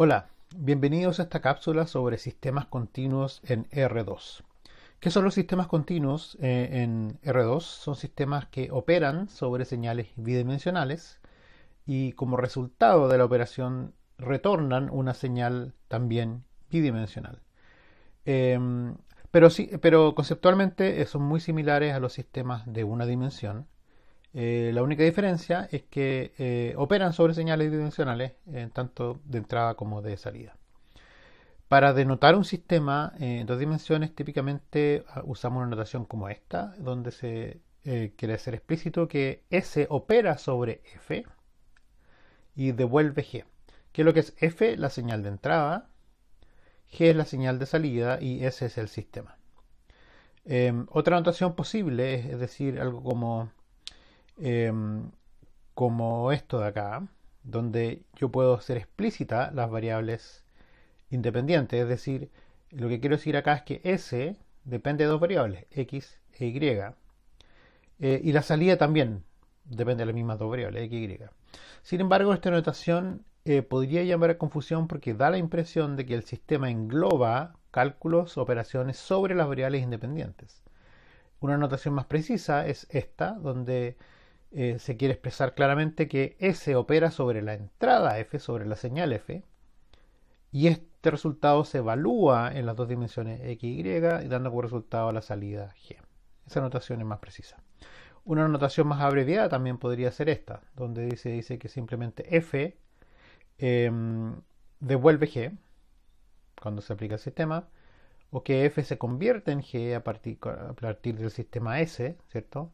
Hola, bienvenidos a esta cápsula sobre sistemas continuos en R2. ¿Qué son los sistemas continuos eh, en R2? Son sistemas que operan sobre señales bidimensionales y como resultado de la operación retornan una señal también bidimensional. Em, pero, sí, pero conceptualmente eh, son muy similares a los sistemas de una dimensión eh, la única diferencia es que eh, operan sobre señales dimensionales, eh, tanto de entrada como de salida. Para denotar un sistema en dos dimensiones, típicamente ah, usamos una notación como esta, donde se quiere hacer explícito que S opera sobre F y devuelve G. Que lo que es F, la señal de entrada, G es la señal de salida y S es el sistema. Em, otra notación posible es decir algo como Em, como esto de acá, donde yo puedo hacer explícita las variables independientes, es decir, lo que quiero decir acá es que S depende de dos variables, X e Y, eh, y la salida también depende de las mismas dos variables, X y Y. Sin embargo, esta notación eh, podría llamar a confusión porque da la impresión de que el sistema engloba cálculos, operaciones sobre las variables independientes. Una notación más precisa es esta, donde eh, se quiere expresar claramente que S opera sobre la entrada F, sobre la señal F, y este resultado se evalúa en las dos dimensiones X y Y, dando como resultado la salida G. Esa notación es más precisa. Una notación más abreviada también podría ser esta, donde dice, dice que simplemente F em, devuelve G cuando se aplica el sistema, o que F se convierte en G a partir, a partir del sistema S, ¿cierto?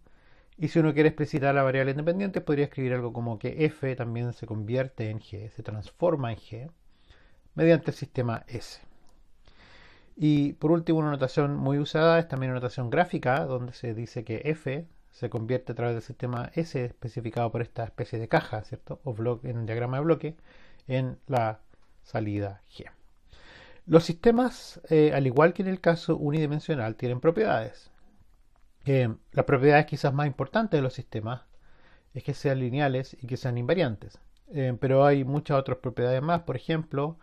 Y si uno quiere explicitar la variable independiente, podría escribir algo como que f también se convierte en g, se transforma en g, mediante el sistema s. Y por último, una notación muy usada es también una notación gráfica, donde se dice que f se convierte a través del sistema S especificado por esta especie de caja, ¿cierto? O en diagrama de bloque, en la salida G. Los sistemas, eh, al igual que en el caso unidimensional, tienen propiedades las propiedades quizás más importantes de los sistemas es que sean lineales y que sean invariantes. Eh, pero hay muchas otras propiedades más, por ejemplo,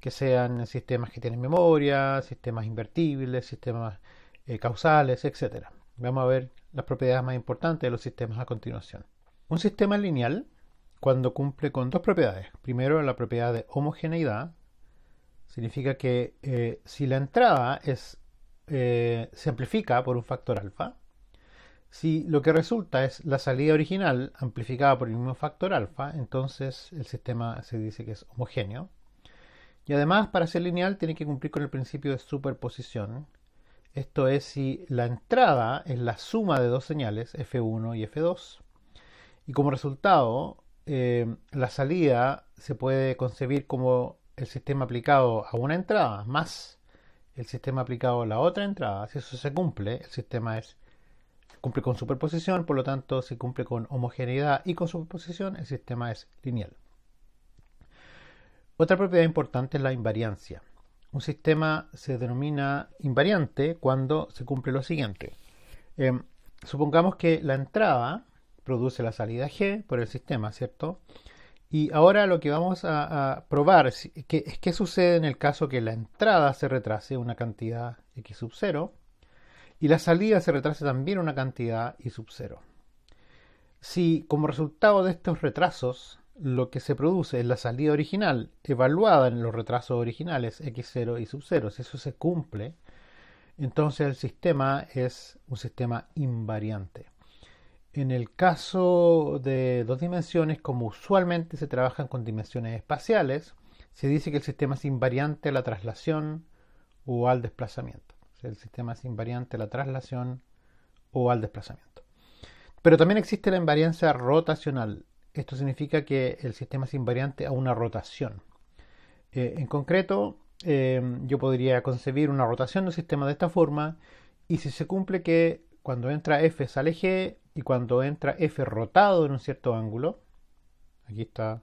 que sean sistemas que tienen memoria, sistemas invertibles, sistemas eh, causales, etc. Vamos a ver las propiedades más importantes de los sistemas a continuación. Un sistema lineal, cuando cumple con dos propiedades. Primero, la propiedad de homogeneidad. Significa que eh, si la entrada es eh, se amplifica por un factor alfa, si lo que resulta es la salida original amplificada por el mismo factor alfa, entonces el sistema se dice que es homogéneo. Y además, para ser lineal, tiene que cumplir con el principio de superposición. Esto es si la entrada es la suma de dos señales, F1 y F2. Y como resultado, eh, la salida se puede concebir como el sistema aplicado a una entrada más el sistema aplicado a la otra entrada, si eso se cumple, el sistema es cumple con superposición, por lo tanto, si cumple con homogeneidad y con superposición, el sistema es lineal. Otra propiedad importante es la invariancia. Un sistema se denomina invariante cuando se cumple lo siguiente. Em, supongamos que la entrada produce la salida G por el sistema, ¿cierto? Y ahora lo que vamos a, probar es qué es sucede en el caso que la entrada se retrase una cantidad x sub 0 y la salida se retrase también una cantidad y sub 0. Si como resultado de estos retrasos lo que se produce es la salida original evaluada en los retrasos originales x0 y sub 0, si eso se cumple, entonces el sistema es un sistema invariante. En el caso de dos dimensiones, como usualmente se trabajan con dimensiones espaciales, se dice que el sistema es invariante a la traslación o al desplazamiento. el sistema es invariante a la traslación o al desplazamiento. Pero también existe la invariancia rotacional. Esto significa que el sistema es invariante a una rotación. Eh, en concreto, eh, yo podría concebir una rotación del sistema de esta forma y si se cumple que cuando entra F sale G y cuando entra F rotado en un cierto ángulo, aquí está,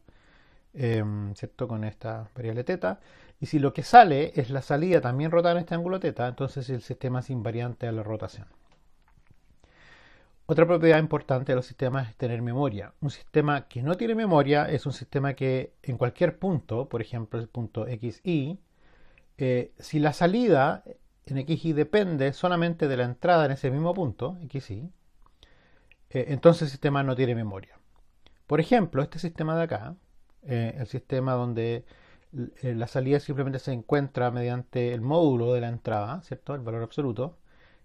em, Con esta variable teta, y si lo que sale es la salida también rotada en este ángulo teta, entonces el sistema es invariante a la rotación. Otra propiedad importante de los sistemas es tener memoria. Un sistema que no tiene memoria es un sistema que en cualquier punto, por ejemplo el punto XY, eh, si la salida en xy depende solamente de la entrada en ese mismo punto, xy, eh, entonces el sistema no tiene memoria. Por ejemplo, este sistema de acá, eh, el sistema donde eh, la salida simplemente se encuentra mediante el módulo de la entrada, ¿cierto? El valor absoluto.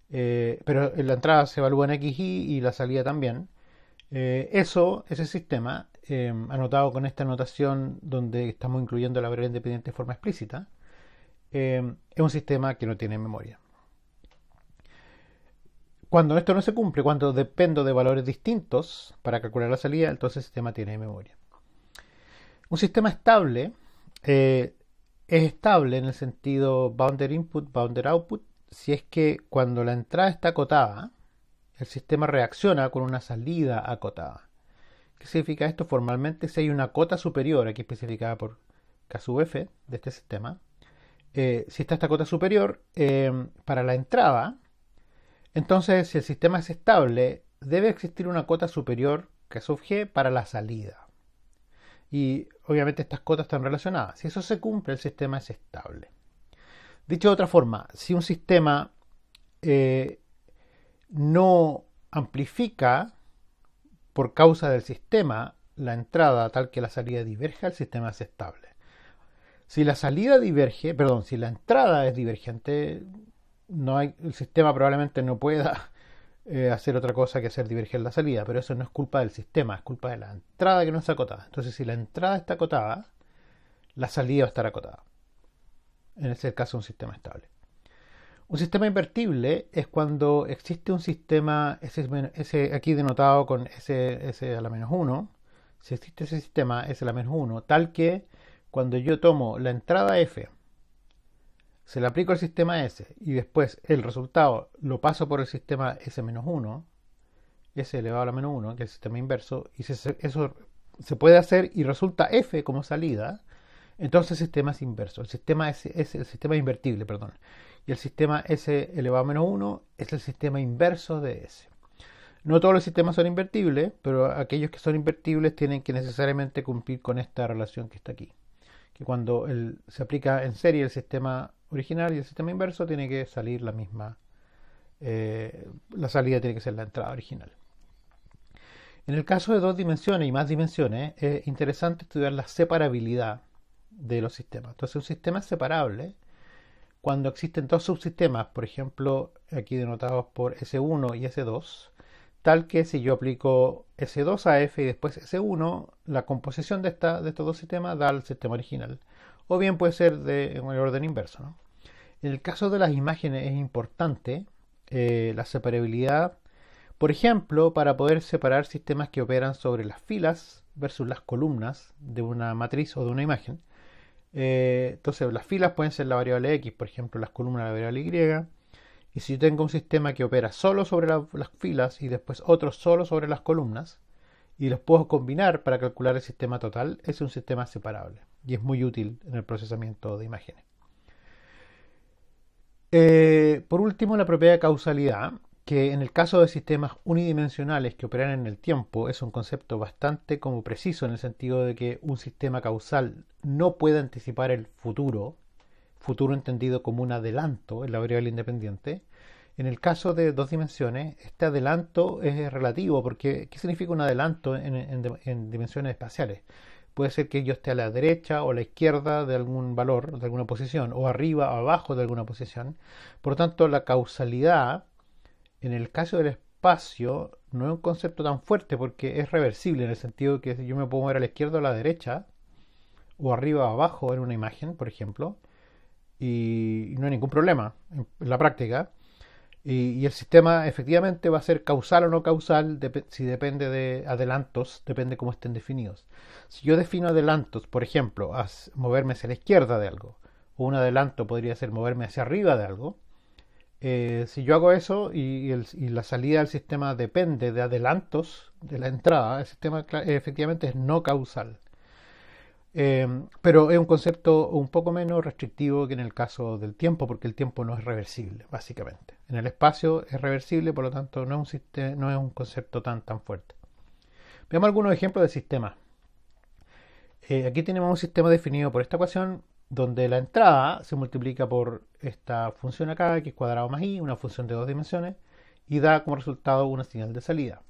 pero la entrada se evalúa en xy y la salida también. eso, ese sistema, anotado con esta anotación donde estamos incluyendo la variable independiente de forma explícita, eh, es un sistema que no tiene memoria. Cuando esto no se cumple, cuando dependo de valores distintos para calcular la salida, entonces el sistema tiene memoria. Un sistema estable eh, es estable en el sentido Boundary input, bounded output, si es que cuando la entrada está acotada, el sistema reacciona con una salida acotada. ¿Qué significa esto? Formalmente, si hay una cota superior aquí especificada por KSUF de este sistema, eh, si está esta cota superior eh, para la entrada, entonces si el sistema es estable, debe existir una cota superior que surge para la salida. Y obviamente estas cotas están relacionadas. Si eso se cumple, el sistema es estable. Dicho de otra forma, si un sistema eh, no amplifica por causa del sistema la entrada tal que la salida diverge, el sistema es estable. Si la salida diverge, perdón, si la entrada es divergente, no hay, el sistema probablemente no pueda eh, hacer otra cosa que hacer diverger la salida, pero eso no es culpa del sistema, es culpa de la entrada que no está acotada. Entonces, si la entrada está acotada, la salida va a estar acotada. En ese caso, un sistema estable. Un sistema invertible es cuando existe un sistema, ese, aquí denotado con S, S a la menos 1, si existe ese sistema S a la menos 1, tal que cuando yo tomo la entrada F, se la aplico al sistema S y después el resultado lo paso por el sistema S-1, S elevado a la menos 1, que es el sistema inverso, y eso se puede hacer y resulta F como salida, entonces el sistema es inverso. El sistema S es el sistema invertible, perdón. Y el sistema S elevado a menos 1 es el sistema inverso de S. No todos los sistemas son invertibles, pero aquellos que son invertibles tienen que necesariamente cumplir con esta relación que está aquí que cuando se aplica en serie el sistema original y el sistema inverso, tiene que salir la misma, eh, la salida tiene que ser la entrada original. En el caso de dos dimensiones y más dimensiones, es interesante estudiar la separabilidad de los sistemas. Entonces, un sistema es separable cuando existen dos subsistemas, por ejemplo, aquí denotados por S1 y S2, tal que si yo aplico S2 a F y después S1, la composición de, esta, de estos dos sistemas da al sistema original. O bien puede ser de, en el orden inverso. En el caso de las imágenes es importante eh, la separabilidad, por ejemplo, para poder separar sistemas que operan sobre las filas versus las columnas de una matriz o de una imagen. Eh, entonces, las filas pueden ser la variable X, por ejemplo, las columnas la variable Y y si yo tengo un sistema que opera solo sobre las filas y después otro solo sobre las columnas, y los puedo combinar para calcular el sistema total, es un sistema separable y es muy útil en el procesamiento de imágenes. Eh, por último, la propiedad de causalidad, que en el caso de sistemas unidimensionales que operan en el tiempo es un concepto bastante como preciso en el sentido de que un sistema causal no puede anticipar el futuro futuro entendido como un adelanto en la variable independiente. En el caso de dos dimensiones, este adelanto es relativo, porque ¿qué significa un adelanto en, dimensiones espaciales? Puede ser que yo esté a la derecha o a la izquierda de algún valor, de alguna posición, o arriba o abajo de alguna posición. Por tanto, la causalidad, en el caso del espacio, no es un concepto tan fuerte porque es reversible en el sentido de que yo me puedo mover a la izquierda o a la derecha, o arriba o abajo en una imagen, por ejemplo, y no hay ningún problema en, la práctica. Y, el sistema efectivamente va a ser causal o no causal si depende de adelantos, depende cómo estén definidos. Si yo defino adelantos, por ejemplo, a moverme hacia la izquierda de algo, o un adelanto podría ser moverme hacia arriba de algo, eh, si yo hago eso y, la salida del sistema depende de adelantos de la entrada, el sistema efectivamente es no causal. Eh, pero es un concepto un poco menos restrictivo que en el caso del tiempo, porque el tiempo no es reversible, básicamente. En el espacio es reversible, por lo tanto no es un, no es un concepto tan, tan fuerte. Veamos algunos ejemplos de sistemas. Eh, aquí tenemos un sistema definido por esta ecuación donde la entrada se multiplica por esta función acá, que es cuadrado más y, una función de dos dimensiones, y da como resultado una señal de salida.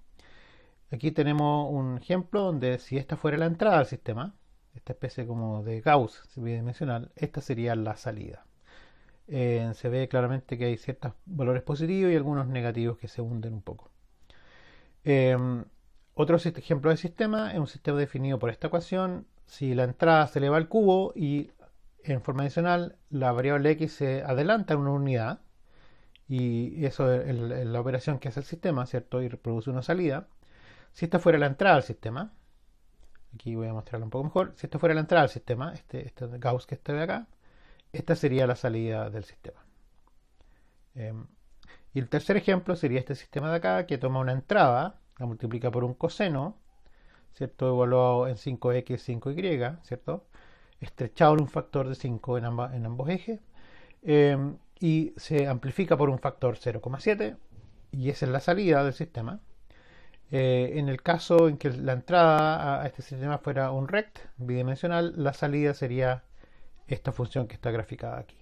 Aquí tenemos un ejemplo donde si esta fuera la entrada al sistema, esta especie como de Gauss bidimensional, esta sería la salida. Eh, se ve claramente que hay ciertos valores positivos y algunos negativos que se hunden un poco. Eh, otro ejemplo de sistema es un sistema definido por esta ecuación. Si la entrada se eleva al cubo y en forma adicional la variable x se adelanta en una unidad, y eso es la operación que hace el sistema, ¿cierto? Y produce una salida. Si esta fuera la entrada al sistema, Aquí voy a mostrarlo un poco mejor. Si esto fuera la entrada al sistema, este, este Gauss que está de acá, esta sería la salida del sistema. Em, y el tercer ejemplo sería este sistema de acá, que toma una entrada, la multiplica por un coseno, ¿cierto? Evaluado en 5x, 5y, ¿cierto? Estrechado en un factor de 5 en, ambos ejes. Em, y se amplifica por un factor 0,7 y esa es la salida del sistema. Eh, en el caso en que la entrada a, este sistema fuera un rect bidimensional, la salida sería esta función que está graficada aquí.